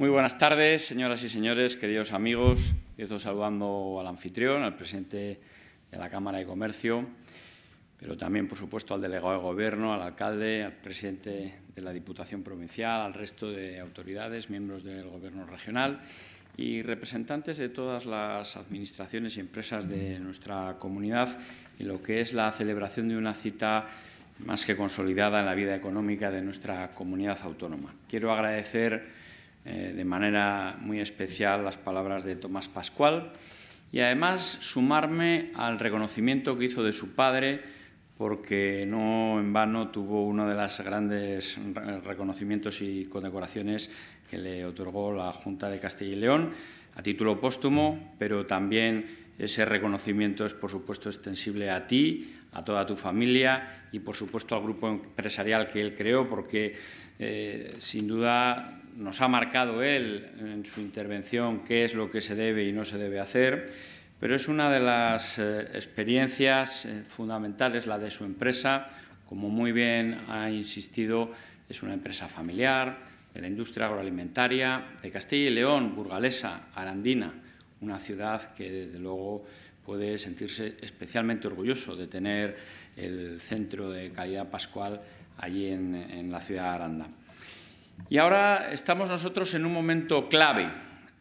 Muy buenas tardes, señoras y señores, queridos amigos. Empiezo saludando al anfitrión, al presidente de la Cámara de Comercio, pero también, por supuesto, al delegado de Gobierno, al alcalde, al presidente de la Diputación Provincial, al resto de autoridades, miembros del Gobierno regional y representantes de todas las administraciones y empresas de nuestra comunidad en lo que es la celebración de una cita más que consolidada en la vida económica de nuestra comunidad autónoma. Quiero agradecer eh, de manera muy especial las palabras de Tomás Pascual y además sumarme al reconocimiento que hizo de su padre, porque no en vano tuvo uno de los grandes reconocimientos y condecoraciones que le otorgó la Junta de Castilla y León a título póstumo, pero también ese reconocimiento es, por supuesto, extensible a ti, a toda tu familia y, por supuesto, al grupo empresarial que él creó, porque, eh, sin duda, nos ha marcado él en su intervención qué es lo que se debe y no se debe hacer, pero es una de las eh, experiencias eh, fundamentales, la de su empresa. Como muy bien ha insistido, es una empresa familiar de la industria agroalimentaria de Castilla y León, burgalesa, arandina, una ciudad que desde luego puede sentirse especialmente orgulloso de tener el centro de calidad pascual allí en la ciudad de Aranda. Y ahora estamos nosotros en un momento clave,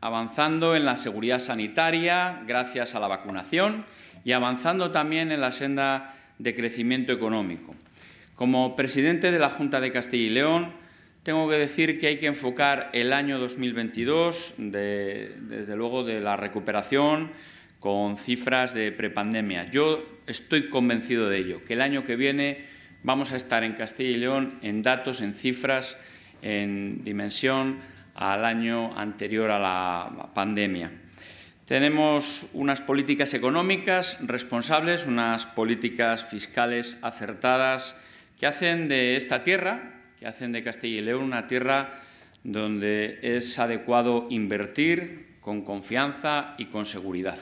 avanzando en la seguridad sanitaria gracias a la vacunación y avanzando también en la senda de crecimiento económico. Como presidente de la Junta de Castilla y León, tengo que decir que hay que enfocar el año 2022, desde luego, de la recuperación con cifras de prepandemia. Yo estoy convencido de ello, que el año que viene vamos a estar en Castilla y León en datos, en cifras en dimensión al año anterior a la pandemia. Tenemos unas políticas económicas responsables, unas políticas fiscales acertadas que hacen de esta tierra, que hacen de Castilla y León una tierra donde es adecuado invertir con confianza y con seguridad.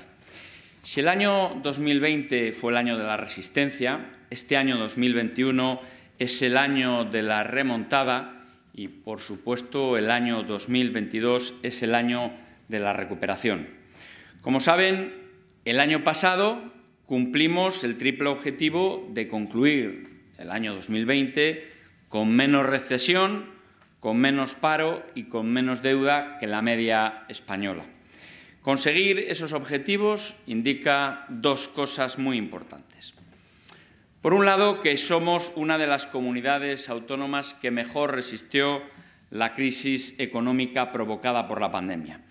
Si el año 2020 fue el año de la resistencia, este año 2021 es el año de la remontada y, por supuesto, el año 2022 es el año de la recuperación. Como saben, el año pasado cumplimos el triple objetivo de concluir el año 2020 con menos recesión, con menos paro y con menos deuda que la media española. Conseguir esos objetivos indica dos cosas muy importantes. Por un lado, que somos una de las comunidades autónomas que mejor resistió la crisis económica provocada por la pandemia.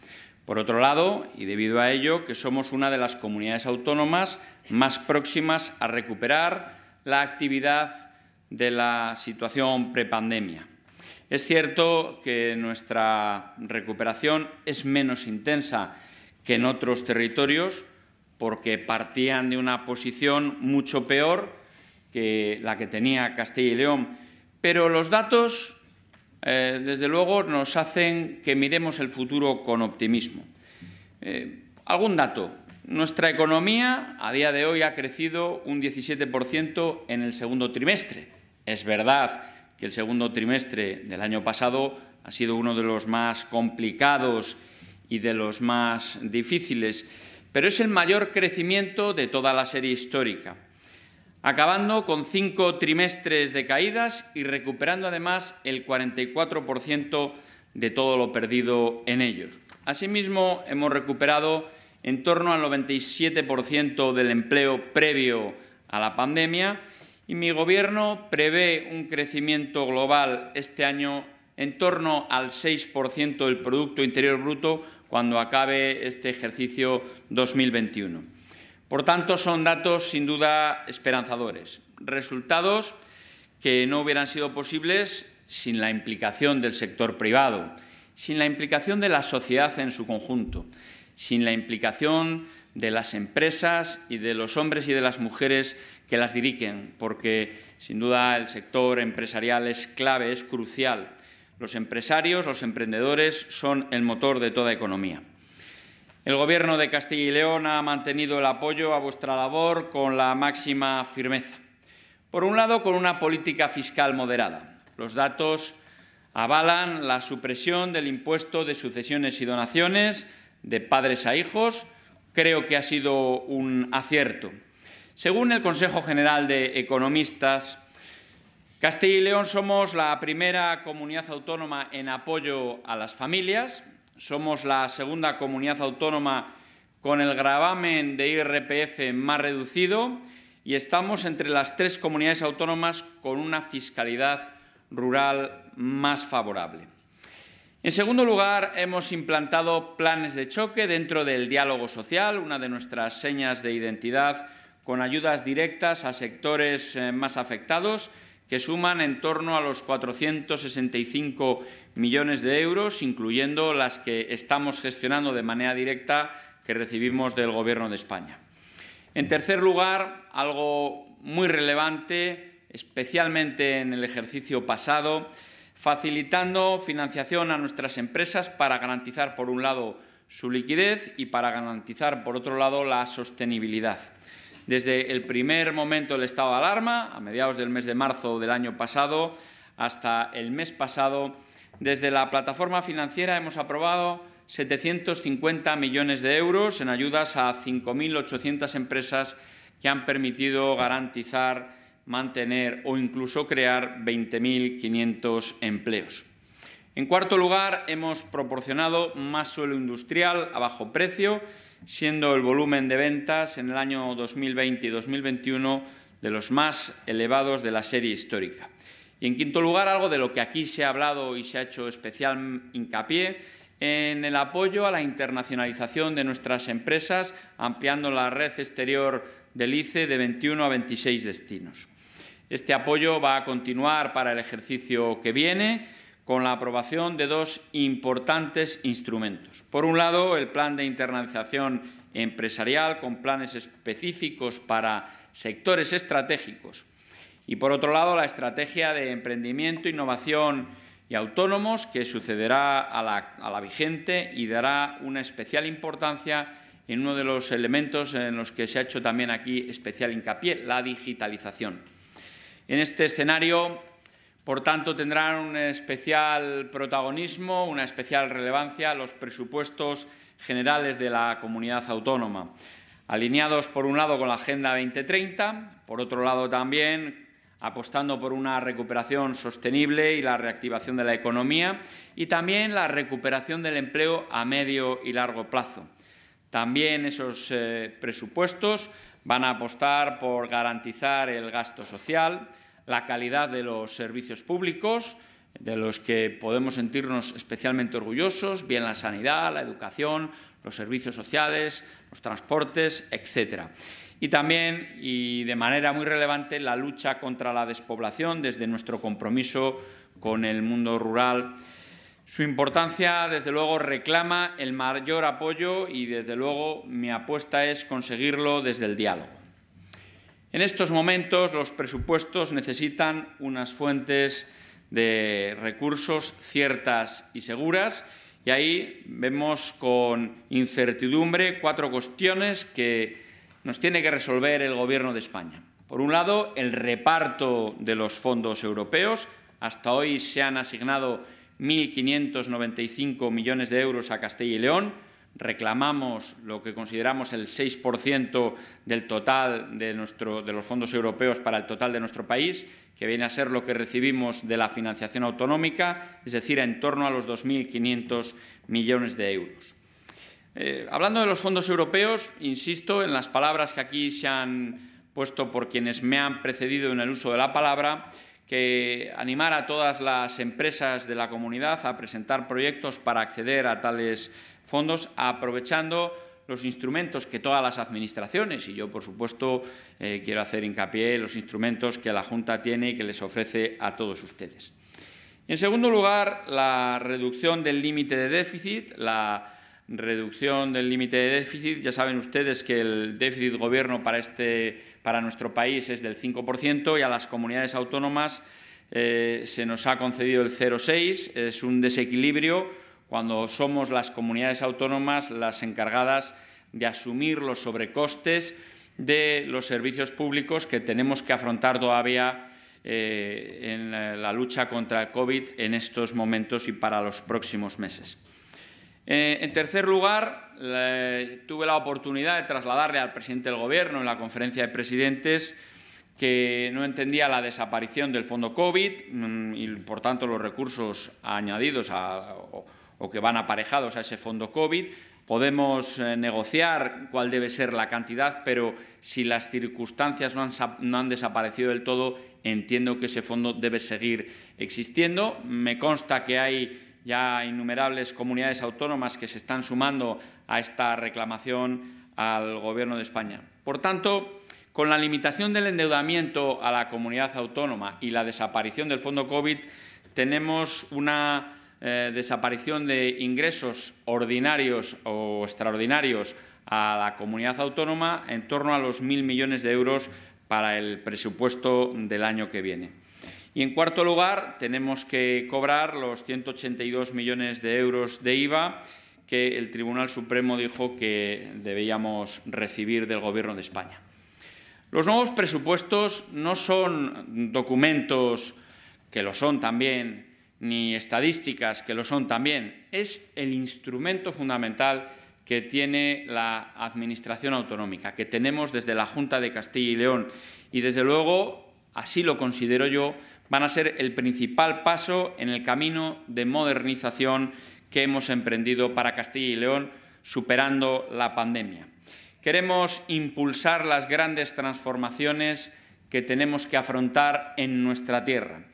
Por otro lado, y debido a ello, que somos una de las comunidades autónomas más próximas a recuperar la actividad de la situación prepandemia. Es cierto que nuestra recuperación es menos intensa que en otros territorios porque partían de una posición mucho peor que la que tenía Castilla y León. Pero los datos, eh, desde luego, nos hacen que miremos el futuro con optimismo. Eh, algún dato. Nuestra economía a día de hoy ha crecido un 17% en el segundo trimestre. Es verdad que el segundo trimestre del año pasado ha sido uno de los más complicados y de los más difíciles, pero es el mayor crecimiento de toda la serie histórica acabando con cinco trimestres de caídas y recuperando además el 44% de todo lo perdido en ellos. Asimismo, hemos recuperado en torno al 97% del empleo previo a la pandemia y mi Gobierno prevé un crecimiento global este año en torno al 6% del Producto Interior Bruto cuando acabe este ejercicio 2021. Por tanto, son datos sin duda esperanzadores, resultados que no hubieran sido posibles sin la implicación del sector privado, sin la implicación de la sociedad en su conjunto, sin la implicación de las empresas y de los hombres y de las mujeres que las dirigen, porque sin duda el sector empresarial es clave, es crucial. Los empresarios, los emprendedores son el motor de toda economía. El Gobierno de Castilla y León ha mantenido el apoyo a vuestra labor con la máxima firmeza. Por un lado, con una política fiscal moderada. Los datos avalan la supresión del impuesto de sucesiones y donaciones de padres a hijos. Creo que ha sido un acierto. Según el Consejo General de Economistas, Castilla y León somos la primera comunidad autónoma en apoyo a las familias, somos la segunda comunidad autónoma con el gravamen de IRPF más reducido y estamos entre las tres comunidades autónomas con una fiscalidad rural más favorable. En segundo lugar, hemos implantado planes de choque dentro del diálogo social, una de nuestras señas de identidad, con ayudas directas a sectores eh, más afectados que suman en torno a los 465 millones de euros, incluyendo las que estamos gestionando de manera directa que recibimos del Gobierno de España. En tercer lugar, algo muy relevante, especialmente en el ejercicio pasado, facilitando financiación a nuestras empresas para garantizar, por un lado, su liquidez y para garantizar, por otro lado, la sostenibilidad. Desde el primer momento del estado de alarma, a mediados del mes de marzo del año pasado, hasta el mes pasado, desde la plataforma financiera hemos aprobado 750 millones de euros en ayudas a 5.800 empresas que han permitido garantizar, mantener o incluso crear 20.500 empleos. En cuarto lugar, hemos proporcionado más suelo industrial a bajo precio siendo el volumen de ventas en el año 2020 y 2021 de los más elevados de la serie histórica. Y en quinto lugar, algo de lo que aquí se ha hablado y se ha hecho especial hincapié en el apoyo a la internacionalización de nuestras empresas, ampliando la red exterior del ICE de 21 a 26 destinos. Este apoyo va a continuar para el ejercicio que viene con la aprobación de dos importantes instrumentos. Por un lado, el Plan de Internalización Empresarial, con planes específicos para sectores estratégicos. Y por otro lado, la Estrategia de Emprendimiento, Innovación y Autónomos, que sucederá a la, a la vigente y dará una especial importancia en uno de los elementos en los que se ha hecho también aquí especial hincapié, la digitalización. En este escenario, por tanto, tendrán un especial protagonismo, una especial relevancia los presupuestos generales de la comunidad autónoma, alineados por un lado con la Agenda 2030, por otro lado también apostando por una recuperación sostenible y la reactivación de la economía y también la recuperación del empleo a medio y largo plazo. También esos eh, presupuestos van a apostar por garantizar el gasto social, la calidad de los servicios públicos, de los que podemos sentirnos especialmente orgullosos, bien la sanidad, la educación, los servicios sociales, los transportes, etcétera, Y también, y de manera muy relevante, la lucha contra la despoblación desde nuestro compromiso con el mundo rural. Su importancia, desde luego, reclama el mayor apoyo y, desde luego, mi apuesta es conseguirlo desde el diálogo. En estos momentos los presupuestos necesitan unas fuentes de recursos ciertas y seguras y ahí vemos con incertidumbre cuatro cuestiones que nos tiene que resolver el Gobierno de España. Por un lado, el reparto de los fondos europeos. Hasta hoy se han asignado 1.595 millones de euros a Castilla y León reclamamos lo que consideramos el 6% del total de, de los fondos europeos para el total de nuestro país, que viene a ser lo que recibimos de la financiación autonómica, es decir, en torno a los 2.500 millones de euros. Eh, hablando de los fondos europeos, insisto en las palabras que aquí se han puesto por quienes me han precedido en el uso de la palabra, que animar a todas las empresas de la comunidad a presentar proyectos para acceder a tales fondos aprovechando los instrumentos que todas las administraciones, y yo, por supuesto, eh, quiero hacer hincapié en los instrumentos que la Junta tiene y que les ofrece a todos ustedes. En segundo lugar, la reducción del límite de déficit. La reducción del límite de déficit, ya saben ustedes que el déficit gobierno para, este, para nuestro país es del 5% y a las comunidades autónomas eh, se nos ha concedido el 0,6. Es un desequilibrio cuando somos las comunidades autónomas las encargadas de asumir los sobrecostes de los servicios públicos que tenemos que afrontar todavía eh, en la, lucha contra el COVID en estos momentos y para los próximos meses. Eh, en tercer lugar, tuve la oportunidad de trasladarle al presidente del Gobierno en la conferencia de presidentes que no entendía la desaparición del fondo COVID mm, y, por tanto, los recursos añadidos a o que van aparejados a ese fondo COVID. Podemos eh, negociar cuál debe ser la cantidad, pero si las circunstancias no han, desaparecido del todo, entiendo que ese fondo debe seguir existiendo. Me consta que hay ya innumerables comunidades autónomas que se están sumando a esta reclamación al Gobierno de España. Por tanto, con la limitación del endeudamiento a la comunidad autónoma y la desaparición del fondo COVID, tenemos una eh, desaparición de ingresos ordinarios o extraordinarios a la comunidad autónoma en torno a los mil millones de euros para el presupuesto del año que viene. Y, en cuarto lugar, tenemos que cobrar los 182 millones de euros de IVA que el Tribunal Supremo dijo que debíamos recibir del Gobierno de España. Los nuevos presupuestos no son documentos, que lo son también, ni estadísticas, que lo son también, es el instrumento fundamental que tiene la Administración autonómica, que tenemos desde la Junta de Castilla y León. Y, desde luego, así lo considero yo, van a ser el principal paso en el camino de modernización que hemos emprendido para Castilla y León, superando la pandemia. Queremos impulsar las grandes transformaciones que tenemos que afrontar en nuestra tierra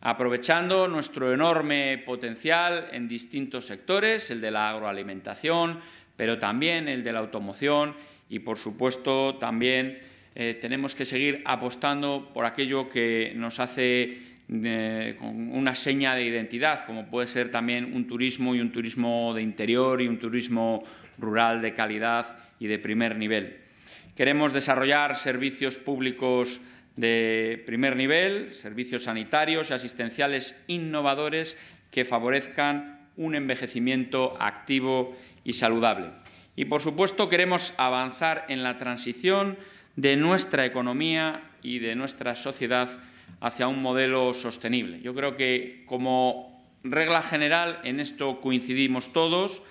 aprovechando nuestro enorme potencial en distintos sectores, el de la agroalimentación, pero también el de la automoción y, por supuesto, también eh, tenemos que seguir apostando por aquello que nos hace eh, una seña de identidad, como puede ser también un turismo y un turismo de interior y un turismo rural de calidad y de primer nivel. Queremos desarrollar servicios públicos de primer nivel, servicios sanitarios y asistenciales innovadores que favorezcan un envejecimiento activo y saludable. Y, por supuesto, queremos avanzar en la transición de nuestra economía y de nuestra sociedad hacia un modelo sostenible. Yo creo que, como regla general, en esto coincidimos todos,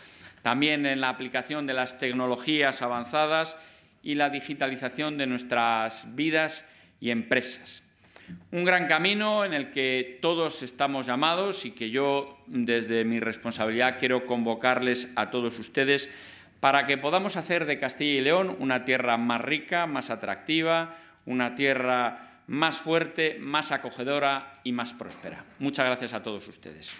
también en la aplicación de las tecnologías avanzadas y la digitalización de nuestras vidas y empresas. Un gran camino en el que todos estamos llamados y que yo desde mi responsabilidad quiero convocarles a todos ustedes para que podamos hacer de Castilla y León una tierra más rica, más atractiva, una tierra más fuerte, más acogedora y más próspera. Muchas gracias a todos ustedes.